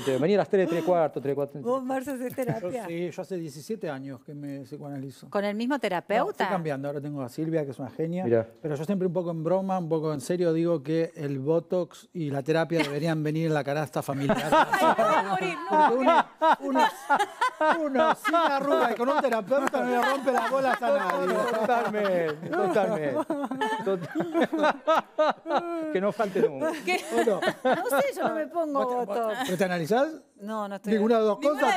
te venía a las 3, 3 ah, cuartos, 3 cuartos. ¿Vos, haces terapia? sí, yo hace 17 años que me psicoanalizo. ¿Con el mismo terapeuta? estoy cambiando, ahora tengo a Silvia, que es una genia. Pero yo siempre un poco en broma, un poco en serio, digo que el Botox y la terapia deberían venir en la carasta familiar. morir, uno, sin arruga y con un terapeuta no rompe las bolas a nadie. Totalmente, totalmente. que no falte nunca. No, no sé, yo no me pongo Botox. No, no estoy. Ninguna de las dos cosas.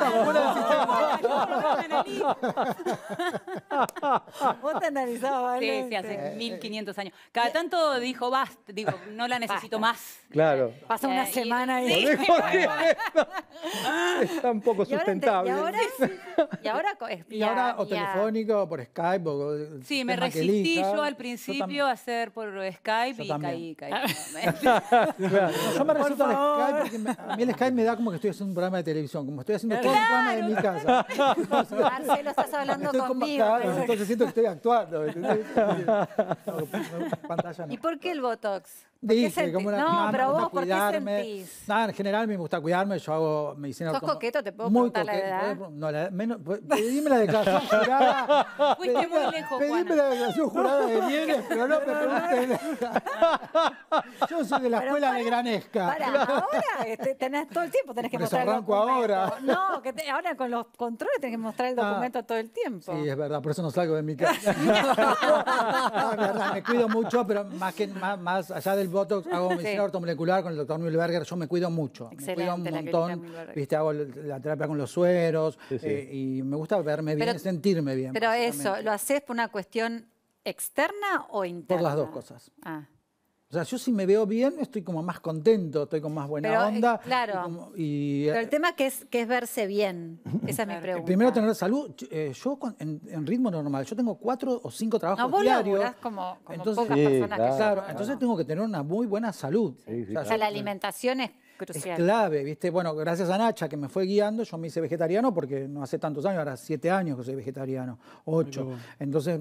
Vos te analizabas, Sí, sí, hace 1500 años. Cada tanto dijo, basta, digo, no la necesito más. Claro. Pasa una eh, semana y... Está un poco sustentable. Y ahora, y ahora, o telefónico, o por Skype. O, sí, me resistí yo al principio a hacer por Skype y caí, caí. yo me resisto al Skype porque a mí el Skype me da como que estoy haciendo un programa de televisión, como estoy haciendo todo un programa de mi casa. Marcelo, estás hablando conmigo. entonces siento que estoy actuando. ¿Y por qué el Botox? Dije, No, no, pero vos, cuidarme. ¿por qué sentís? en general me gusta cuidarme, yo hago medicina ¿Sos coqueto? ¿Te puedo muy contar eh, la edad? no, la, menos, pues, pedime la declaración jurada. Fuiste muy lejos, Pedime la declaración jurada de bienes, pero no me pregunten. yo soy de la escuela de Granesca. Para, ahora este, tenés, todo el tiempo tenés que mostrar el documento. ahora. No, que ahora con los controles tenés que mostrar el ah, documento todo el tiempo. Sí, es verdad, por eso no salgo de mi casa. verdad, me cuido mucho, pero más, que, más, más allá del Botox, hago medicina ortomolecular con el doctor Milberger, yo me cuido mucho. me cuido un montón, viste, hago la terapia con los sueros eh, y me gusta verme bien, sentirme bien. Pero eso, ¿lo haces por una cuestión externa o interna? Por las dos cosas. Ah. O sea, yo si me veo bien, estoy como más contento, estoy con más buena eh, onda. claro. Pero el eh, tema que es, que es verse bien. Esa es mi pregunta. Primero tener salud. yo eh, en, ritmo normal, yo tengo cuatro o cinco trabajos no, vos diarios. como, entonces, claro, Entonces tengo que tener una muy buena salud. o sea, la alimentación es es clave, ¿viste? Bueno, gracias a Nacha que me fue guiando, yo me hice vegetariano porque no hace tantos años, ahora siete años que soy vegetariano, ocho. Entonces,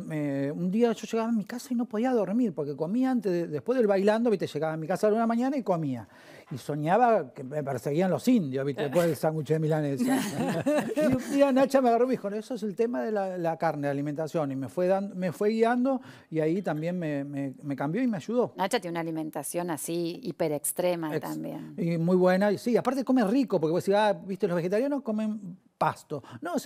un día yo llegaba a mi casa y no podía dormir porque comía antes, después del bailando, ¿viste? Llegaba a mi casa a la una mañana y comía y soñaba que me perseguían los indios, ¿viste? Eh. Después del sándwich de milanesa. y un día Nacha me agarró y me dijo, eso es el tema de la, carne, de alimentación. Y me fue, dando, me fue guiando y ahí también me, cambió y me ayudó. Nacha tiene una alimentación así hiper extrema también. Y muy buena. Y sí, aparte come rico, porque vos decís, ah, viste, los vegetarianos comen pasto. No,